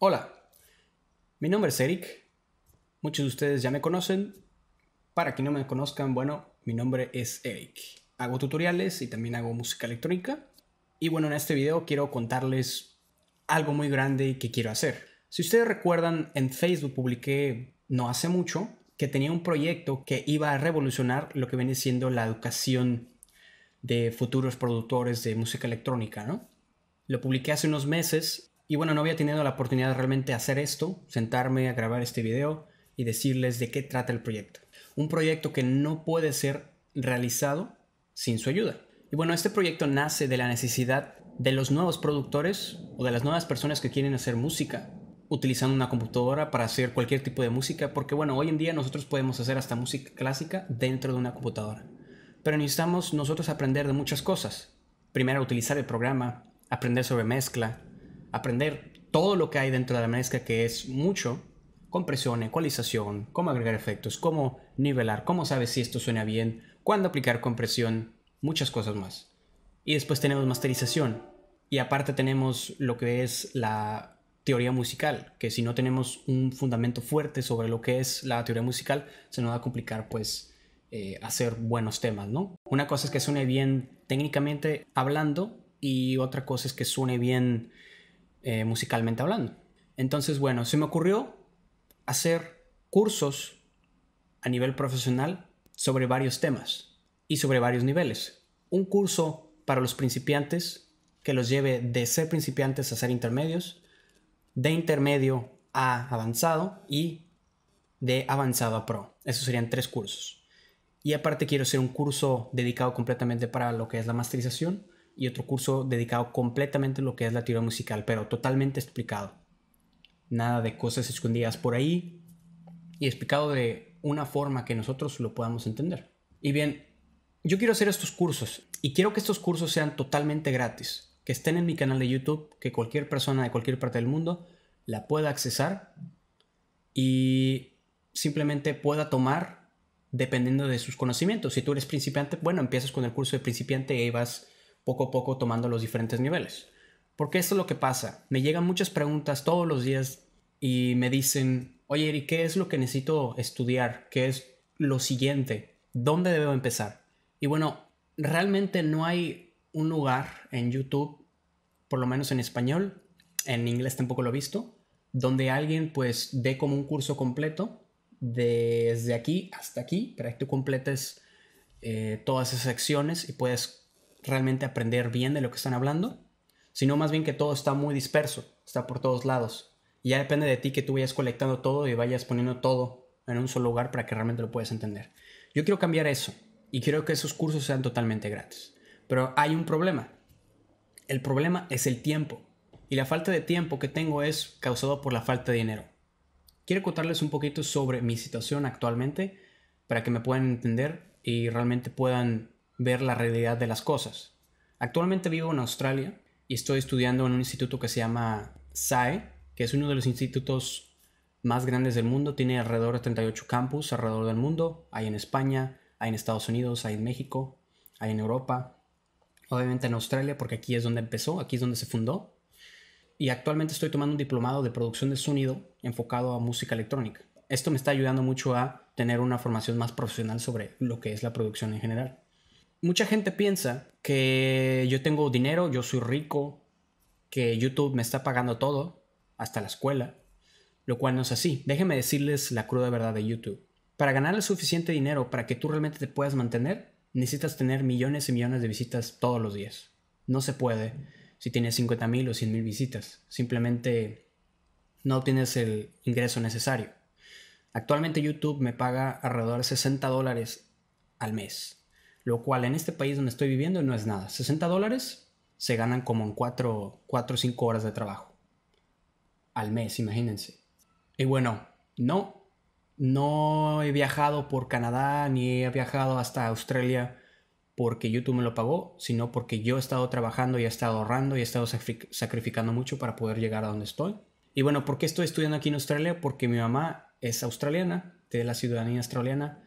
Hola, mi nombre es Eric. Muchos de ustedes ya me conocen. Para que no me conozcan, bueno, mi nombre es Eric. Hago tutoriales y también hago música electrónica. Y bueno, en este video quiero contarles algo muy grande que quiero hacer. Si ustedes recuerdan, en Facebook publiqué no hace mucho que tenía un proyecto que iba a revolucionar lo que viene siendo la educación de futuros productores de música electrónica, ¿no? Lo publiqué hace unos meses y bueno, no había tenido la oportunidad de realmente hacer esto, sentarme a grabar este video y decirles de qué trata el proyecto. Un proyecto que no puede ser realizado sin su ayuda. Y bueno, este proyecto nace de la necesidad de los nuevos productores o de las nuevas personas que quieren hacer música utilizando una computadora para hacer cualquier tipo de música, porque bueno, hoy en día nosotros podemos hacer hasta música clásica dentro de una computadora. Pero necesitamos nosotros aprender de muchas cosas. Primero, utilizar el programa, aprender sobre mezcla, aprender todo lo que hay dentro de la mezcla, que es mucho, compresión, ecualización, cómo agregar efectos, cómo nivelar, cómo sabes si esto suena bien, cuándo aplicar compresión, muchas cosas más. Y después tenemos masterización. Y aparte tenemos lo que es la teoría musical, que si no tenemos un fundamento fuerte sobre lo que es la teoría musical, se nos va a complicar pues eh, hacer buenos temas, ¿no? Una cosa es que suene bien técnicamente hablando y otra cosa es que suene bien eh, musicalmente hablando. Entonces, bueno, se me ocurrió hacer cursos a nivel profesional sobre varios temas y sobre varios niveles. Un curso para los principiantes que los lleve de ser principiantes a ser intermedios, de intermedio a avanzado y de avanzado a pro. Esos serían tres cursos. Y aparte quiero hacer un curso dedicado completamente para lo que es la masterización y otro curso dedicado completamente a lo que es la teoría musical, pero totalmente explicado. Nada de cosas escondidas por ahí y explicado de una forma que nosotros lo podamos entender. Y bien, yo quiero hacer estos cursos y quiero que estos cursos sean totalmente gratis, que estén en mi canal de YouTube, que cualquier persona de cualquier parte del mundo la pueda accesar y simplemente pueda tomar dependiendo de sus conocimientos. Si tú eres principiante, bueno, empiezas con el curso de principiante y vas poco a poco tomando los diferentes niveles. Porque esto es lo que pasa. Me llegan muchas preguntas todos los días y me dicen, oye, ¿y qué es lo que necesito estudiar? ¿Qué es lo siguiente? ¿Dónde debo empezar? Y bueno, realmente no hay un lugar en YouTube, por lo menos en español, en inglés tampoco lo he visto, donde alguien pues dé como un curso completo desde aquí hasta aquí para que tú completes eh, todas esas secciones y puedes realmente aprender bien de lo que están hablando, sino más bien que todo está muy disperso, está por todos lados. Y ya depende de ti que tú vayas colectando todo y vayas poniendo todo en un solo lugar para que realmente lo puedas entender. Yo quiero cambiar eso y quiero que esos cursos sean totalmente gratis. Pero hay un problema. El problema es el tiempo. Y la falta de tiempo que tengo es causado por la falta de dinero. Quiero contarles un poquito sobre mi situación actualmente para que me puedan entender y realmente puedan ver la realidad de las cosas. Actualmente vivo en Australia y estoy estudiando en un instituto que se llama SAE, que es uno de los institutos más grandes del mundo. Tiene alrededor de 38 campus alrededor del mundo. Hay en España, hay en Estados Unidos, hay en México, hay en Europa. Obviamente en Australia, porque aquí es donde empezó, aquí es donde se fundó. Y actualmente estoy tomando un diplomado de producción de sonido enfocado a música electrónica. Esto me está ayudando mucho a tener una formación más profesional sobre lo que es la producción en general mucha gente piensa que yo tengo dinero, yo soy rico, que YouTube me está pagando todo, hasta la escuela, lo cual no es así. Déjenme decirles la cruda verdad de YouTube. Para ganar el suficiente dinero para que tú realmente te puedas mantener, necesitas tener millones y millones de visitas todos los días. No se puede si tienes 50 mil o 100 mil visitas. Simplemente no obtienes el ingreso necesario. Actualmente YouTube me paga alrededor de 60 dólares al mes lo cual en este país donde estoy viviendo no es nada. 60 dólares se ganan como en 4 o 5 horas de trabajo al mes, imagínense. Y bueno, no, no he viajado por Canadá ni he viajado hasta Australia porque YouTube me lo pagó, sino porque yo he estado trabajando y he estado ahorrando y he estado sacrificando mucho para poder llegar a donde estoy. Y bueno, ¿por qué estoy estudiando aquí en Australia? Porque mi mamá es australiana, tiene la ciudadanía australiana,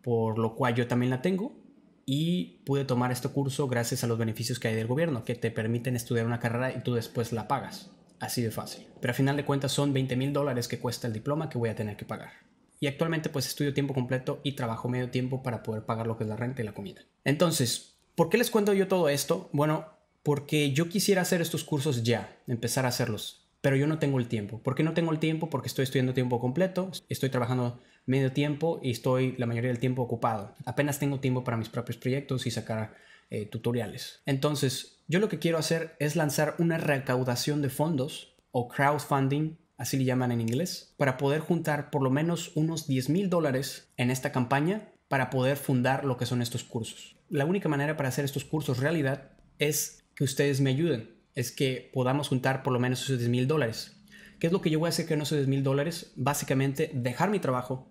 por lo cual yo también la tengo y pude tomar este curso gracias a los beneficios que hay del gobierno, que te permiten estudiar una carrera y tú después la pagas. Así de fácil. Pero a final de cuentas son 20 mil dólares que cuesta el diploma que voy a tener que pagar. Y actualmente pues estudio tiempo completo y trabajo medio tiempo para poder pagar lo que es la renta y la comida. Entonces, ¿por qué les cuento yo todo esto? Bueno, porque yo quisiera hacer estos cursos ya, empezar a hacerlos, pero yo no tengo el tiempo. ¿Por qué no tengo el tiempo? Porque estoy estudiando tiempo completo, estoy trabajando medio tiempo y estoy la mayoría del tiempo ocupado. Apenas tengo tiempo para mis propios proyectos y sacar eh, tutoriales. Entonces, yo lo que quiero hacer es lanzar una recaudación de fondos o crowdfunding, así le llaman en inglés, para poder juntar por lo menos unos 10 mil dólares en esta campaña para poder fundar lo que son estos cursos. La única manera para hacer estos cursos realidad es que ustedes me ayuden, es que podamos juntar por lo menos esos 10 mil dólares. ¿Qué es lo que yo voy a hacer con esos 10 mil dólares? Básicamente dejar mi trabajo,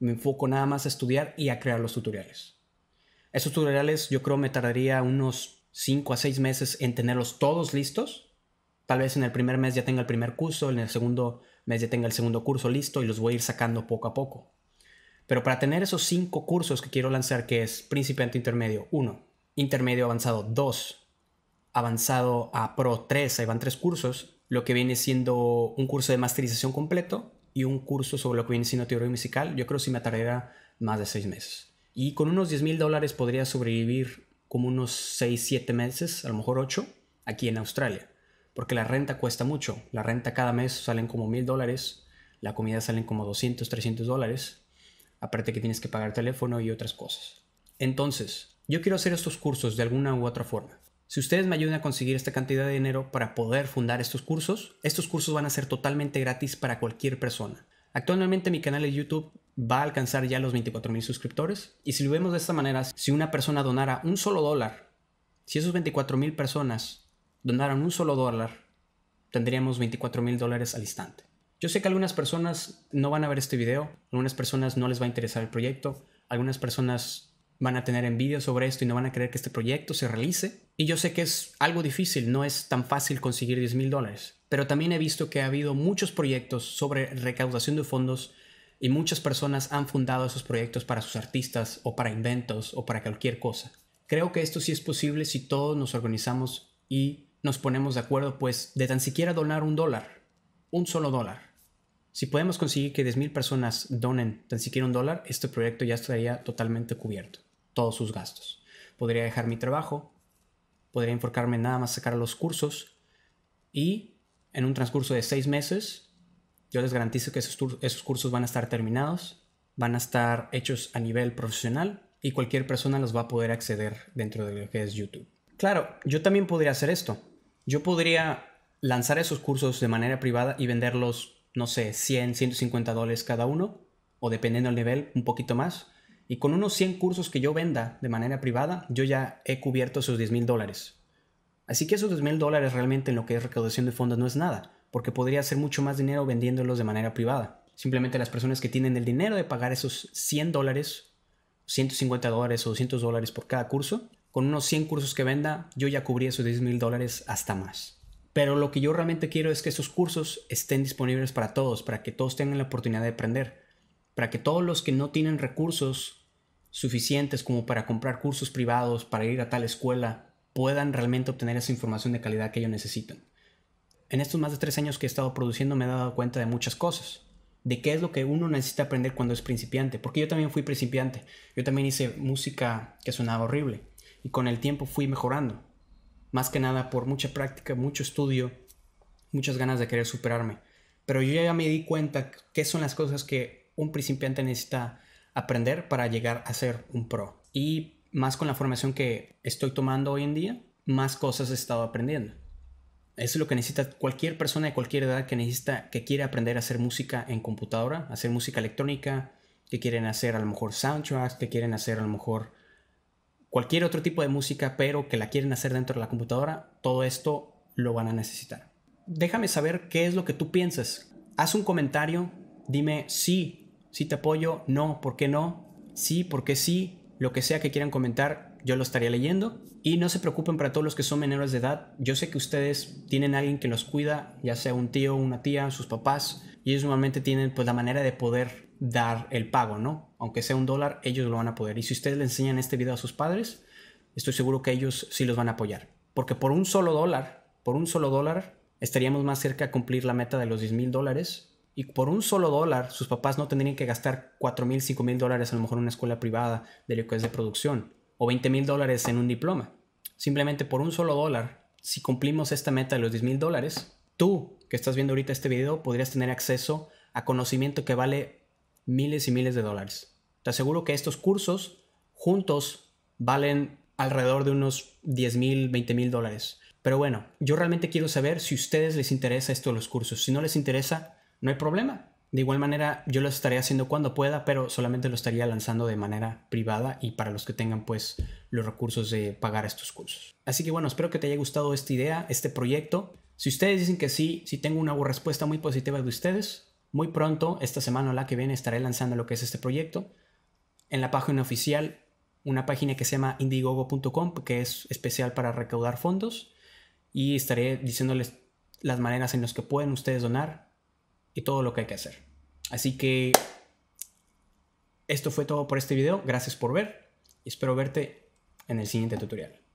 me enfoco nada más a estudiar y a crear los tutoriales. Esos tutoriales yo creo me tardaría unos 5 a 6 meses en tenerlos todos listos. Tal vez en el primer mes ya tenga el primer curso, en el segundo mes ya tenga el segundo curso listo y los voy a ir sacando poco a poco. Pero para tener esos 5 cursos que quiero lanzar, que es principiante intermedio 1, intermedio avanzado 2, avanzado a pro 3, ahí van tres cursos, lo que viene siendo un curso de masterización completo, y un curso sobre lo que viene siendo teoría musical, yo creo que sí me tardaría más de seis meses. Y con unos 10 mil dólares podría sobrevivir como unos 6, 7 meses, a lo mejor 8, aquí en Australia. Porque la renta cuesta mucho. La renta cada mes salen como mil dólares, la comida salen como 200, 300 dólares. Aparte que tienes que pagar teléfono y otras cosas. Entonces, yo quiero hacer estos cursos de alguna u otra forma. Si ustedes me ayudan a conseguir esta cantidad de dinero para poder fundar estos cursos, estos cursos van a ser totalmente gratis para cualquier persona. Actualmente mi canal de YouTube va a alcanzar ya los 24 mil suscriptores y si lo vemos de esta manera, si una persona donara un solo dólar, si esos 24 mil personas donaran un solo dólar, tendríamos 24 mil dólares al instante. Yo sé que algunas personas no van a ver este video, algunas personas no les va a interesar el proyecto, algunas personas van a tener envidia sobre esto y no van a creer que este proyecto se realice. Y yo sé que es algo difícil, no es tan fácil conseguir 10 mil dólares, pero también he visto que ha habido muchos proyectos sobre recaudación de fondos y muchas personas han fundado esos proyectos para sus artistas o para inventos o para cualquier cosa. Creo que esto sí es posible si todos nos organizamos y nos ponemos de acuerdo, pues de tan siquiera donar un dólar, un solo dólar. Si podemos conseguir que mil personas donen tan siquiera un dólar, este proyecto ya estaría totalmente cubierto todos sus gastos. Podría dejar mi trabajo, podría enfocarme nada más sacar los cursos y en un transcurso de seis meses yo les garantizo que esos, cursos van a estar terminados, van a estar hechos a nivel profesional y cualquier persona los va a poder acceder dentro de lo que es YouTube. Claro, yo también podría hacer esto. Yo podría lanzar esos cursos de manera privada y venderlos, no sé, 100, 150 dólares cada uno, o dependiendo del nivel, un poquito más. Y con unos 100 cursos que yo venda de manera privada, yo ya he cubierto esos 10 mil dólares. Así que esos 10 mil dólares realmente en lo que es recaudación de fondos no es nada, porque podría hacer mucho más dinero vendiéndolos de manera privada. Simplemente las personas que tienen el dinero de pagar esos 100 dólares, 150 dólares o 200 dólares por cada curso, con unos 100 cursos que venda, yo ya cubrí esos 10 mil dólares hasta más. Pero lo que yo realmente quiero es que esos cursos estén disponibles para todos, para que todos tengan la oportunidad de aprender para que todos los que no tienen recursos suficientes como para comprar cursos privados, para ir a tal escuela, puedan realmente obtener esa información de calidad que ellos necesitan. En estos más de tres años que he estado produciendo me he dado cuenta de muchas cosas, de qué es lo que uno necesita aprender cuando es principiante, porque yo también fui principiante, yo también hice música que sonaba horrible y con el tiempo fui mejorando, más que nada por mucha práctica, mucho estudio, muchas ganas de querer superarme, pero yo ya me di cuenta qué son las cosas que un principiante necesita aprender para llegar a ser un pro. Y más con la formación que estoy tomando hoy en día, más cosas he estado aprendiendo. Eso es lo que necesita cualquier persona de cualquier edad que necesita, que quiere aprender a hacer música en computadora, hacer música electrónica, que quieren hacer a lo mejor soundtracks, que quieren hacer a lo mejor cualquier otro tipo de música, pero que la quieren hacer dentro de la computadora, todo esto lo van a necesitar. Déjame saber qué es lo que tú piensas. Haz un comentario, dime si si te apoyo, no, ¿por qué no? Sí, ¿por qué sí? Lo que sea que quieran comentar, yo lo estaría leyendo. Y no se preocupen para todos los que son menores de edad. Yo sé que ustedes tienen alguien que los cuida, ya sea un tío, una tía, sus papás. Y ellos normalmente tienen pues la manera de poder dar el pago, ¿no? Aunque sea un dólar, ellos lo van a poder. Y si ustedes le enseñan este video a sus padres, estoy seguro que ellos sí los van a apoyar. Porque por un solo dólar, por un solo dólar, estaríamos más cerca a cumplir la meta de los 10 mil dólares y por un solo dólar sus papás no tendrían que gastar 4 mil, 5 mil dólares a lo mejor en una escuela privada de lo es de producción o 20 mil dólares en un diploma. Simplemente por un solo dólar, si cumplimos esta meta de los 10 mil dólares, tú que estás viendo ahorita este video podrías tener acceso a conocimiento que vale miles y miles de dólares. Te aseguro que estos cursos juntos valen alrededor de unos 10 mil, 20 mil dólares. Pero bueno, yo realmente quiero saber si a ustedes les interesa esto de los cursos. Si no les interesa, no hay problema. De igual manera, yo lo estaré haciendo cuando pueda, pero solamente lo estaría lanzando de manera privada y para los que tengan pues los recursos de pagar estos cursos. Así que bueno, espero que te haya gustado esta idea, este proyecto. Si ustedes dicen que sí, si tengo una respuesta muy positiva de ustedes, muy pronto, esta semana o la que viene, estaré lanzando lo que es este proyecto. En la página oficial, una página que se llama indiegogo.com, que es especial para recaudar fondos. Y estaré diciéndoles las maneras en las que pueden ustedes donar y todo lo que hay que hacer. Así que esto fue todo por este video. Gracias por ver y espero verte en el siguiente tutorial.